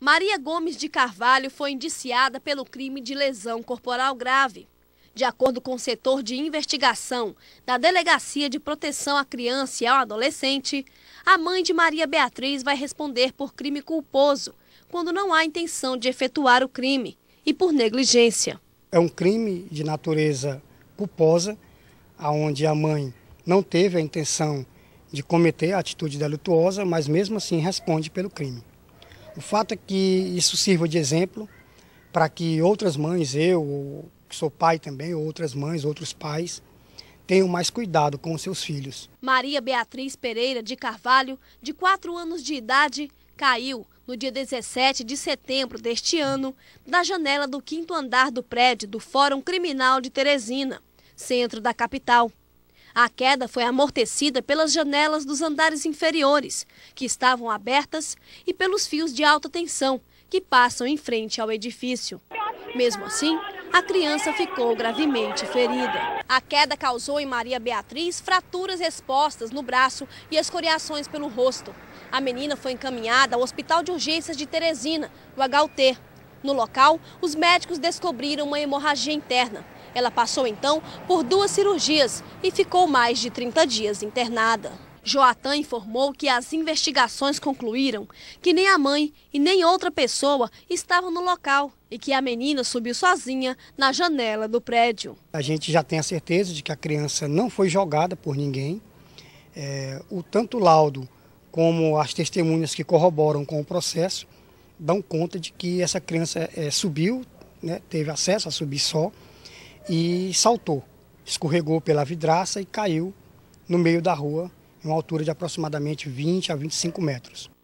Maria Gomes de Carvalho foi indiciada pelo crime de lesão corporal grave. De acordo com o setor de investigação da Delegacia de Proteção à Criança e ao Adolescente, a mãe de Maria Beatriz vai responder por crime culposo, quando não há intenção de efetuar o crime, e por negligência. É um crime de natureza culposa, aonde a mãe não teve a intenção de cometer a atitude delituosa, mas mesmo assim responde pelo crime. O fato é que isso sirva de exemplo para que outras mães, eu, que sou pai também, outras mães, outros pais, tenham mais cuidado com seus filhos. Maria Beatriz Pereira de Carvalho, de 4 anos de idade, caiu no dia 17 de setembro deste ano da janela do quinto andar do prédio do Fórum Criminal de Teresina, centro da capital. A queda foi amortecida pelas janelas dos andares inferiores, que estavam abertas, e pelos fios de alta tensão, que passam em frente ao edifício. Mesmo assim, a criança ficou gravemente ferida. A queda causou em Maria Beatriz fraturas expostas no braço e escoriações pelo rosto. A menina foi encaminhada ao Hospital de Urgências de Teresina, o HUT. No local, os médicos descobriram uma hemorragia interna. Ela passou então por duas cirurgias e ficou mais de 30 dias internada. Joatan informou que as investigações concluíram que nem a mãe e nem outra pessoa estavam no local e que a menina subiu sozinha na janela do prédio. A gente já tem a certeza de que a criança não foi jogada por ninguém. É, o tanto laudo como as testemunhas que corroboram com o processo dão conta de que essa criança é, subiu, né, teve acesso a subir só e saltou. Escorregou pela vidraça e caiu no meio da rua, em uma altura de aproximadamente 20 a 25 metros.